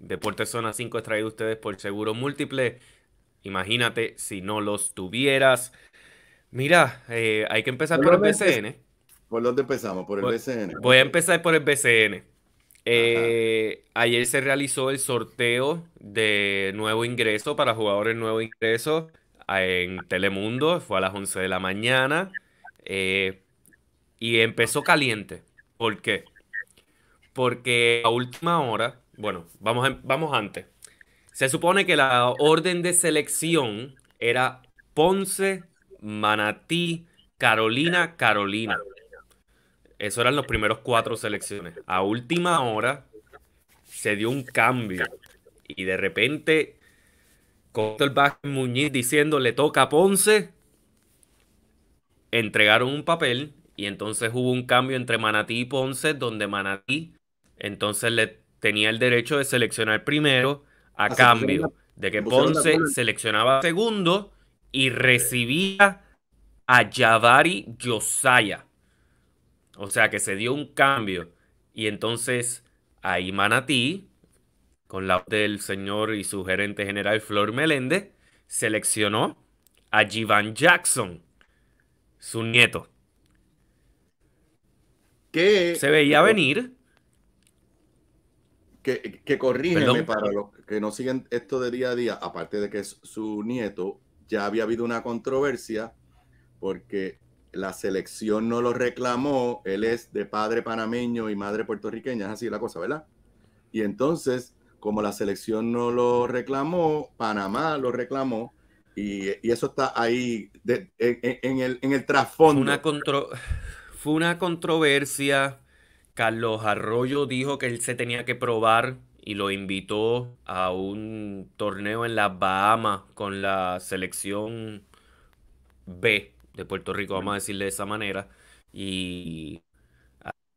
Deportes Zona 5 es traído ustedes por Seguro Múltiple. Imagínate si no los tuvieras. Mira, eh, hay que empezar por, el BCN. ¿Por dónde empezamos? Por el BCN. Voy a empezar por el BCN. Eh, ayer se realizó el sorteo de nuevo ingreso para jugadores nuevo ingreso en Telemundo. Fue a las 11 de la mañana. Eh, y empezó caliente. ¿Por qué? Porque a última hora bueno, vamos, em, vamos antes. Se supone que la orden de selección era Ponce, Manatí, Carolina, Carolina. Esos eran los primeros cuatro selecciones. A última hora se dio un cambio y de repente con el Muñiz diciendo le toca a Ponce, entregaron un papel y entonces hubo un cambio entre Manatí y Ponce donde Manatí entonces le tenía el derecho de seleccionar primero a cambio de que Ponce seleccionaba segundo y recibía a Javari Josaya, O sea que se dio un cambio. Y entonces a Manatí, con la del señor y su gerente general Flor Meléndez, seleccionó a Jivan Jackson, su nieto. que Se veía venir que, que para los que no siguen esto de día a día, aparte de que es su nieto, ya había habido una controversia porque la selección no lo reclamó, él es de padre panameño y madre puertorriqueña, es así la cosa, ¿verdad? Y entonces, como la selección no lo reclamó, Panamá lo reclamó, y, y eso está ahí en, el, en trasfondo. fue una controversia Carlos Arroyo dijo que él se tenía que probar y lo invitó a un torneo en las Bahamas con la selección B de Puerto Rico, vamos a decirle de esa manera. Y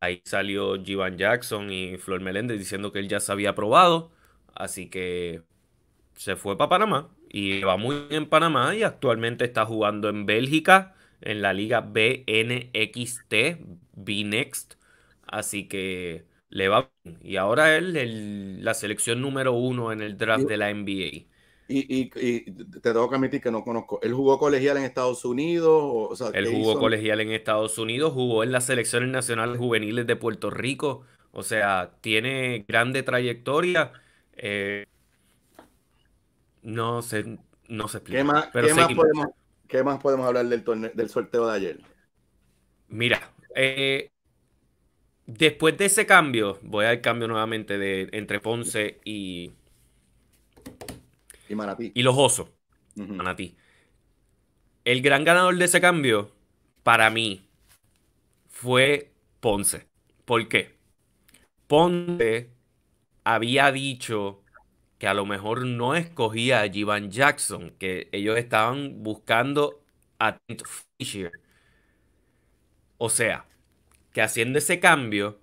ahí salió Givan Jackson y Flor Meléndez diciendo que él ya se había probado, así que se fue para Panamá y va muy bien en Panamá y actualmente está jugando en Bélgica en la liga BNXT, BNext Así que le va Y ahora él, el, la selección número uno en el draft de la NBA. Y, te tengo que admitir que no conozco. ¿Él jugó colegial en Estados Unidos? O, sea, él jugó colegial en Estados Unidos, jugó en las selecciones nacionales juveniles de Puerto Rico. O sea, tiene grande trayectoria. Eh, no sé, no se explica. ¿Qué más, ¿qué, podemos, ¿qué más podemos hablar del, torneo, del sorteo de ayer? Mira, eh, Después de ese cambio, voy al cambio nuevamente de, entre Ponce y. Y Y los osos. El gran ganador de ese cambio, para mí, fue Ponce. ¿Por qué? Ponce había dicho que a lo mejor no escogía a Jivan Jackson, que ellos estaban buscando a Fisher. O sea, que haciendo ese cambio,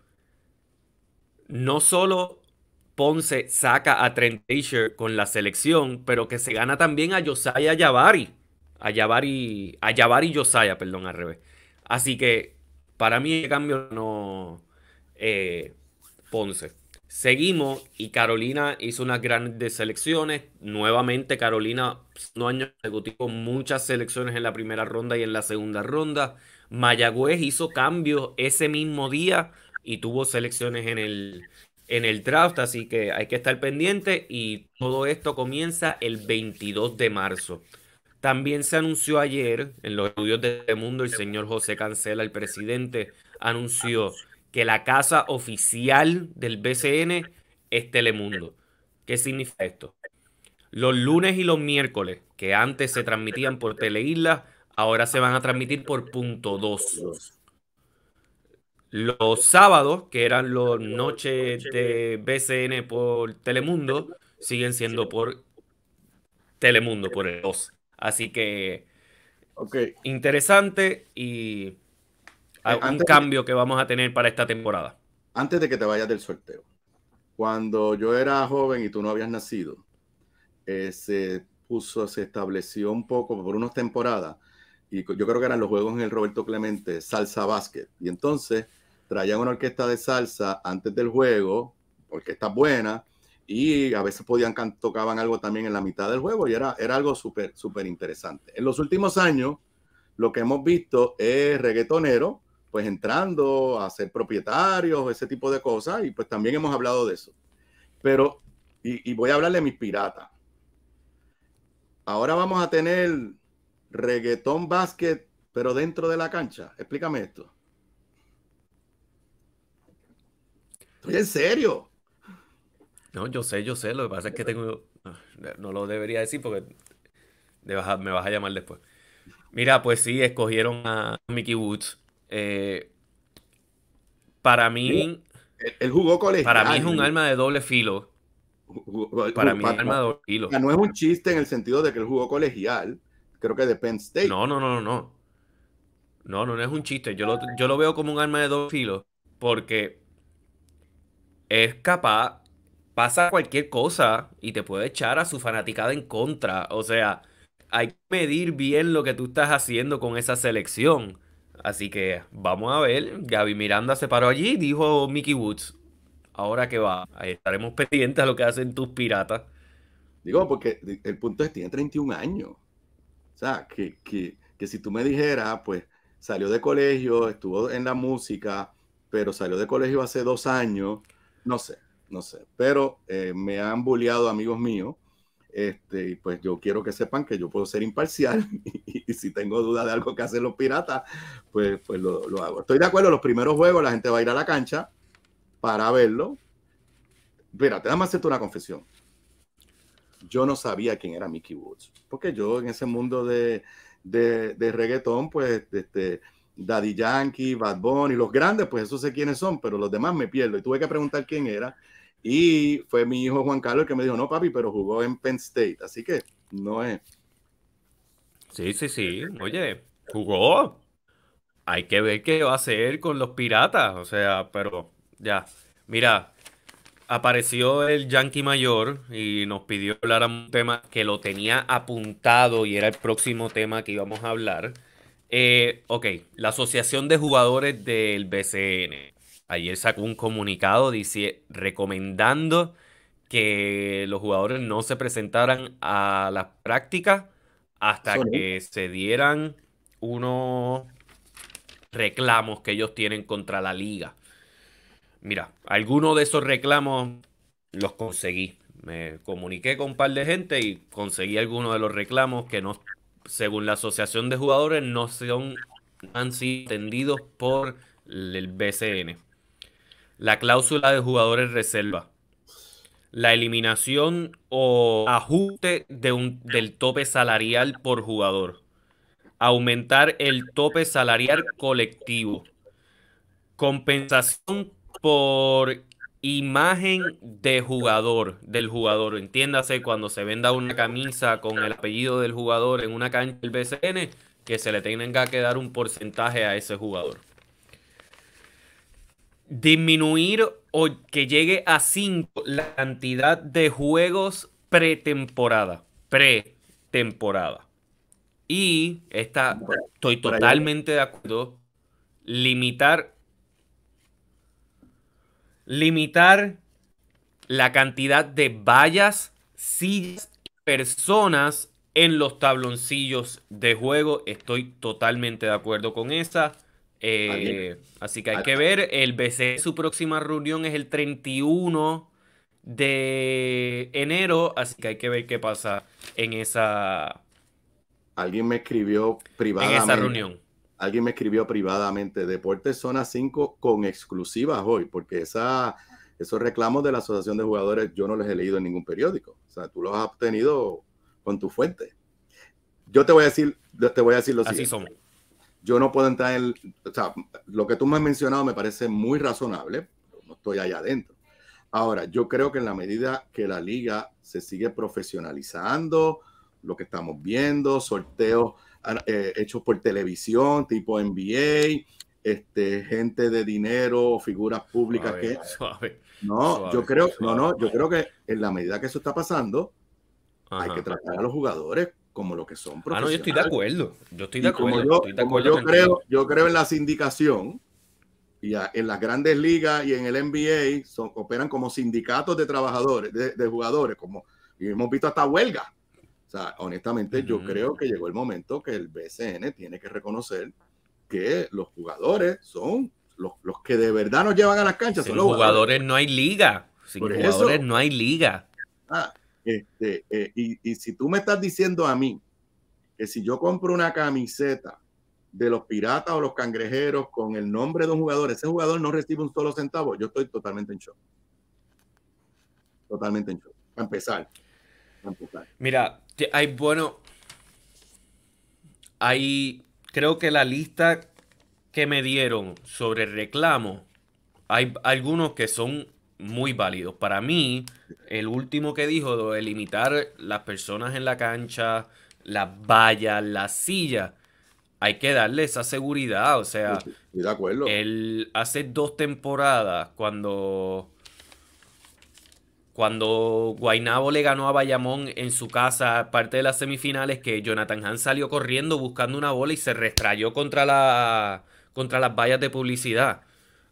no solo Ponce saca a Trent con la selección, pero que se gana también a Josiah Yabari. A Yabari a Josiah, perdón, al revés. Así que para mí el cambio no... Eh, Ponce. Seguimos y Carolina hizo unas grandes selecciones. Nuevamente Carolina, no años consecutivos, muchas selecciones en la primera ronda y en la segunda ronda. Mayagüez hizo cambios ese mismo día y tuvo selecciones en el, en el draft, así que hay que estar pendiente y todo esto comienza el 22 de marzo. También se anunció ayer en los estudios de Mundo el señor José Cancela, el presidente, anunció que la casa oficial del BCN es Telemundo. ¿Qué significa esto? Los lunes y los miércoles, que antes se transmitían por Teleisla, ahora se van a transmitir por punto 2. Los sábados, que eran las noches de BCN por Telemundo, siguen siendo por Telemundo, por el 2. Así que interesante y eh, un cambio que vamos a tener para esta temporada. Antes de que te vayas del sorteo, cuando yo era joven y tú no habías nacido, eh, se puso, se estableció un poco por unas temporadas, y yo creo que eran los juegos en el Roberto Clemente, salsa básquet. Y entonces traían una orquesta de salsa antes del juego, porque orquesta buena, y a veces podían tocaban algo también en la mitad del juego y era, era algo súper, súper interesante. En los últimos años, lo que hemos visto es reggaetonero pues, entrando a ser propietarios, ese tipo de cosas, y pues también hemos hablado de eso. Pero, y, voy a hablarle a mis piratas. Ahora vamos a tener reggaetón básquet, pero dentro de la cancha. Explícame esto. Estoy en serio. No, yo sé, yo sé. Lo que pasa es que tengo. Ah, no lo debería decir porque me vas a llamar después. Mira, pues sí, escogieron a Mickey Woods eh, para mí. El, jugó colegial. Para mí es un arma de doble filo. para mí es un arma de doble filo. No es un chiste en el sentido de que el jugó colegial. Creo que de Penn State. No, no, no, no. No, no, no es un chiste. Yo lo, yo lo veo como un arma de doble filo. Porque es capaz. Pasa cualquier cosa y te puede echar a su fanaticada en contra. O sea, hay que medir bien lo que tú estás haciendo con esa selección Así que vamos a ver. Gaby Miranda se paró allí y dijo Mickey Woods. Ahora que va, estaremos pendientes a lo que hacen tus piratas. Digo, porque el punto es que tiene 31 años. O sea, que, que, que si tú me dijeras, pues salió de colegio, estuvo en la música, pero salió de colegio hace dos años, no sé, no sé. Pero eh, me han bulleado amigos míos este, y pues yo quiero que sepan que yo puedo ser imparcial y, si tengo duda de algo que hacen los piratas, pues, pues lo, lo, hago. Estoy de acuerdo, los primeros juegos la gente va a ir a la cancha para verlo. Mira, más hacerte una confesión. Yo no sabía quién era Mickey Woods, porque yo en ese mundo de, de, reggaetón, pues este, Daddy Yankee, Bad Bunny, los grandes, pues eso sé quiénes son, pero los demás me pierdo. Y tuve que preguntar quién era. Y fue mi hijo Juan Carlos el que me dijo, no, papi, pero jugó en Penn State, así que no es. Sí, sí, sí. Oye, jugó. Hay que ver qué va a hacer con los piratas. O sea, pero ya. Mira, apareció el Yankee Mayor y nos pidió hablar a un tema que lo tenía apuntado y era el próximo tema que íbamos a hablar. Eh, ok, la Asociación de Jugadores del BCN ayer sacó un comunicado recomendando que los jugadores no se presentaran a las prácticas hasta que se dieran unos reclamos que ellos tienen contra la liga. Mira, algunos de esos reclamos los conseguí. Me comuniqué con un par de gente y conseguí algunos de los reclamos que no, según la Asociación de Jugadores, no son, han sido atendidos por el BCN la cláusula de jugadores reserva, la eliminación o ajuste de un, del tope salarial por jugador, aumentar el tope salarial colectivo, compensación por imagen de jugador, del jugador. Entiéndase, cuando se venda una camisa con el apellido del jugador en una cancha del BCN, que se le tenga que dar un porcentaje a ese jugador disminuir o que llegue a 5 la cantidad de juegos pretemporada. Pretemporada. Y esta, estoy totalmente de acuerdo, limitar, limitar la cantidad de vallas, sillas y personas en los tabloncillos de juego. Estoy totalmente de acuerdo con esa. Eh, así que hay que ver, el BC, su próxima reunión es el 31 de enero, así que hay que ver qué pasa en esa... Alguien me escribió privadamente. En esa reunión. Alguien me escribió privadamente, Deportes Zona 5 con exclusivas hoy, porque esos reclamos de la Asociación de Jugadores yo no los he leído en ningún periódico. O sea, tú los has obtenido con tu fuente. Yo te voy a decir, te voy a decir lo Así Somos. Yo no puedo entrar en, o sea, lo que tú me has mencionado me parece muy razonable, no estoy allá adentro. Ahora, yo creo que en la medida que la liga se sigue profesionalizando, lo que estamos viendo, sorteos ah, eh, hechos por televisión, tipo NBA, este, gente de dinero, figuras públicas que... no, yo creo, no, no, yo creo que en la medida que eso está pasando, hay que tratar a los jugadores como lo que son profesionales. Ah, yo estoy de acuerdo. Yo estoy de acuerdo. yo, creo, yo creo en la sindicación y en las grandes ligas y en el NBA son, operan como sindicatos de trabajadores, de, jugadores, como hemos visto hasta huelga. O sea, honestamente, yo creo que llegó el momento que el BCN tiene que reconocer que los jugadores son los, que de verdad nos llevan a las canchas. Sin los jugadores, no hay liga. Sin jugadores no hay liga. Ah, este, eh, y, si tú me estás diciendo a mí que si yo compro una camiseta de los piratas o los cangrejeros con el nombre de un jugador, ese jugador no recibe un solo centavo, yo estoy totalmente en shock. Totalmente en shock. A empezar. Mira, hay bueno. Hay. Creo que la lista que me dieron sobre reclamo, hay algunos que son muy válidos. Para mí, el último que dijo de limitar las personas en la cancha, las vallas, las sillas, hay que darle esa seguridad. O sea, de hace dos temporadas cuando cuando Guainabo le ganó a Bayamón en su casa, parte de las semifinales, que Jonathan Han salió corriendo buscando una bola y se restrayó contra, la, contra las vallas de publicidad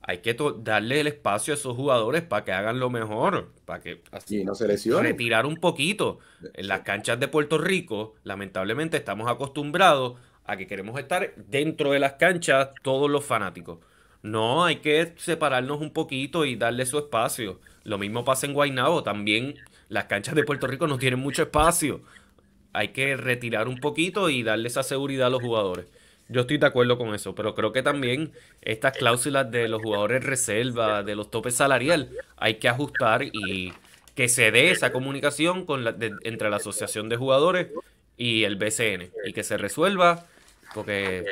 hay que darle el espacio a esos jugadores para que hagan lo mejor, para que así no se lesionen. Retirar un poquito. En las canchas de Puerto Rico, lamentablemente estamos acostumbrados a que queremos estar dentro de las canchas todos los fanáticos. No, hay que separarnos un poquito y darle su espacio. Lo mismo pasa en Guaynabo, también las canchas de Puerto Rico no tienen mucho espacio. Hay que retirar un poquito y darle esa seguridad a los jugadores. Yo estoy de acuerdo con eso, pero creo que también estas cláusulas de los jugadores reserva, de los topes salarial, hay que ajustar y que se dé esa comunicación con la, entre la Asociación de Jugadores y el BCN y que se resuelva porque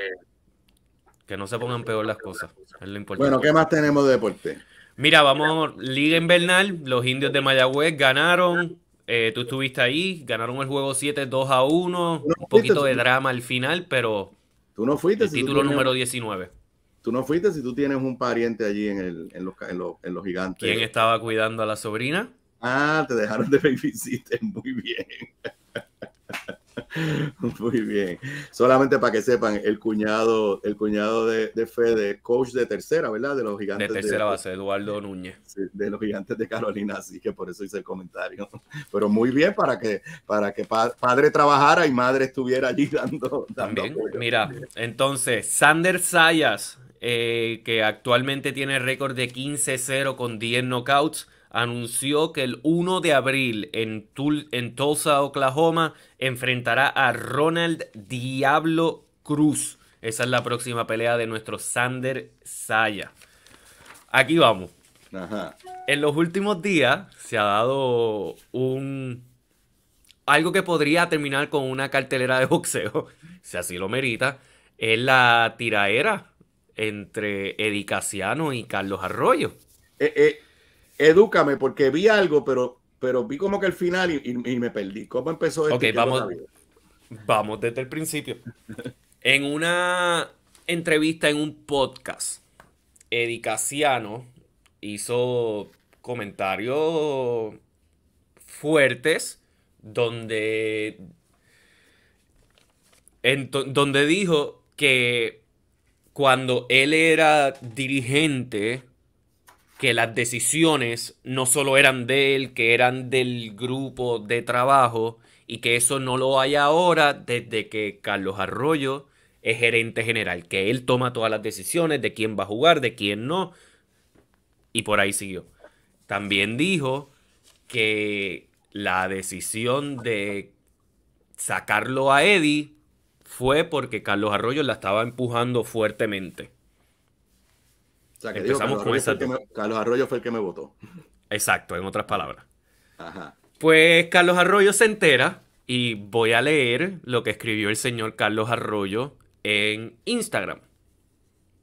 que no se pongan peor las cosas. Es lo importante. Bueno, ¿qué más tenemos de deporte? Mira, vamos, Liga Invernal, los indios de Mayagüez ganaron, eh, tú estuviste ahí, ganaron el juego 7 2 a 1, un poquito de drama al final, pero no fuiste. título número 19. Tú no fuiste si tú tienes un pariente allí en, en, los, gigantes. ¿Quién estaba cuidando a la sobrina? Ah, te dejaron de babysitter. Muy bien. Muy bien. Solamente para que sepan, el cuñado, el cuñado de, de Fede, coach de tercera, ¿verdad? De los gigantes. De tercera base, Eduardo Núñez. De los gigantes de Carolina, así que por eso hice el comentario. Pero muy bien para que, para que padre trabajara y madre estuviera allí dando. También, mira, entonces, Sander Sayas, eh, que actualmente tiene récord de 15-0 con 10 knockouts anunció que el 1 de abril en, Tulsa, Oklahoma, enfrentará a Ronald Diablo Cruz. Esa es la próxima pelea de nuestro Sander Saya. Aquí vamos. En los últimos días se ha dado un algo que podría terminar con una cartelera de boxeo, si así lo merita, es la tiraera entre Eddie Casiano y Carlos Arroyo. Eh, eh, edúcame porque vi algo, pero, pero vi como que el final y, me perdí. ¿Cómo empezó esto? Ok, vamos, vamos desde el principio. en una entrevista en un podcast, Eddie hizo comentarios fuertes donde, donde dijo que cuando él era dirigente que las decisiones no solo eran de él, que eran del grupo de trabajo y que eso no lo hay ahora desde que Carlos Arroyo es gerente general, que él toma todas las decisiones de quién va a jugar, de quién no, y por ahí siguió. También dijo que la decisión de sacarlo a Eddie fue porque Carlos Arroyo la estaba empujando fuertemente con esa. Carlos Arroyo fue el que me votó. Exacto, en otras palabras. Pues Carlos Arroyo se entera y voy a leer lo que escribió el señor Carlos Arroyo en Instagram.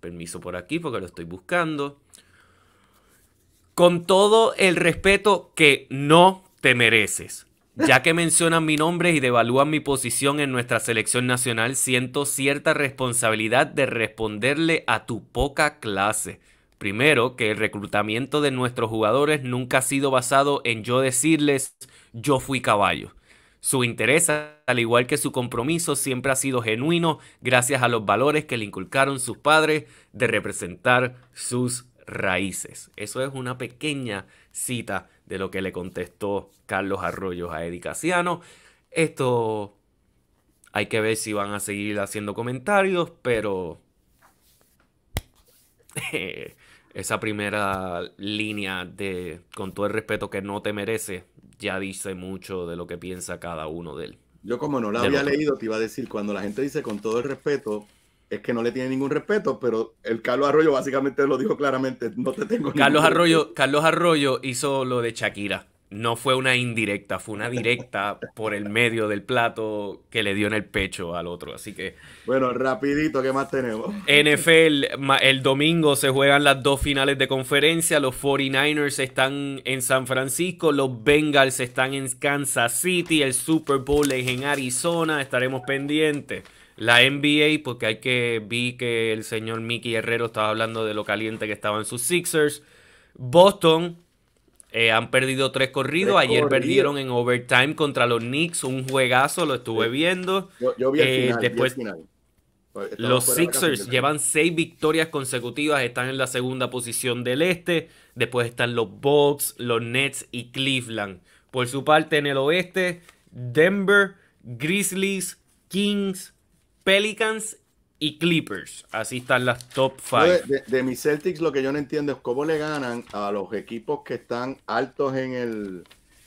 Permiso por aquí porque lo estoy buscando. Con todo el respeto que no te mereces. Ya que mencionan mi nombre y devalúan mi posición en nuestra selección nacional, siento cierta responsabilidad de responderle a tu poca clase. Primero, que el reclutamiento de nuestros jugadores nunca ha sido basado en yo decirles yo fui caballo. Su interés, al igual que su compromiso, siempre ha sido genuino gracias a los valores que le inculcaron sus padres de representar sus raíces. Eso es una pequeña cita de lo que le contestó Carlos Arroyos a Eddie Casiano. Esto hay que ver si van a seguir haciendo comentarios, pero esa primera línea de con todo el respeto que no te merece ya dice mucho de lo que piensa cada uno de él. Yo como no la había leído, te iba a decir, cuando la gente dice con todo el respeto, es que no le tiene ningún respeto, pero el Carlos Arroyo básicamente lo dijo claramente, no te tengo Carlos Arroyo, Carlos Arroyo hizo lo de Shakira. No fue una indirecta, fue una directa por el medio del plato que le dio en el pecho al otro. Así que. Bueno, rapidito, ¿qué más tenemos? NFL, el domingo se juegan las dos finales de conferencia. Los 49ers están en San Francisco, los Bengals están en Kansas City, el Super Bowl es en Arizona. Estaremos pendientes la NBA, porque hay que vi que el señor Mickey Herrero estaba hablando de lo caliente que estaban sus Sixers. Boston eh, han perdido tres corridos. Ayer perdieron en overtime contra los Knicks, un juegazo, lo estuve viendo. Yo, vi el eh, final, después. Pues, los Sixers llevan seis victorias consecutivas, están en la segunda posición del este. Después están los Bucks, los Nets y Cleveland. Por su parte, en el oeste, Denver, Grizzlies, Kings, Pelicans y Clippers. Así están las top 5. De, mis Celtics lo que yo no entiendo es cómo le ganan a los equipos que están altos en el...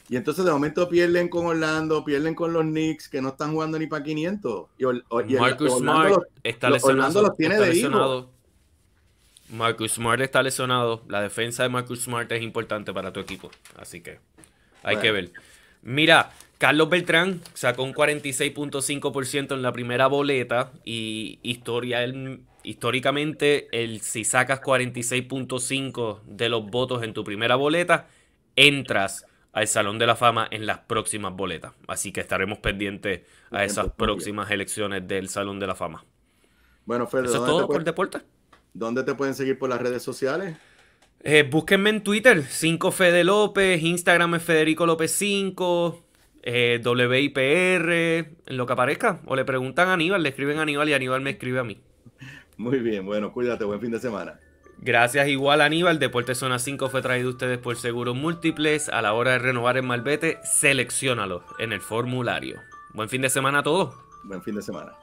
Y entonces de momento pierden con Orlando, pierden con los Knicks que no están jugando ni para 500. Y, Marcus Smart está lesionado. Marcus Smart está lesionado. La defensa de Marcus Smart es importante para tu equipo. Así que hay que ver. Mira, Carlos Beltrán sacó un 46.5% en la primera boleta y historia, históricamente el, si sacas 46.5 de los votos en tu primera boleta, entras al Salón de la Fama en las próximas boletas. Así que estaremos pendientes a esas pues, próximas elecciones del Salón de la Fama. Bueno, Fede, todo deporte? ¿Dónde te pueden seguir por las redes sociales? Eh, búsquenme en Twitter, 5 Fede López, Instagram es Federico López 5, eh, WIPR, lo que aparezca. O le preguntan a Aníbal, le escriben a Aníbal y Aníbal me escribe a mí. Muy bien, bueno, cuídate, buen fin de semana. Gracias igual Aníbal, Deporte Zona 5 fue traído a ustedes por Seguros Múltiples. A la hora de renovar en malvete, selecciónalo en el formulario. Buen fin de semana a todos. Buen fin de semana.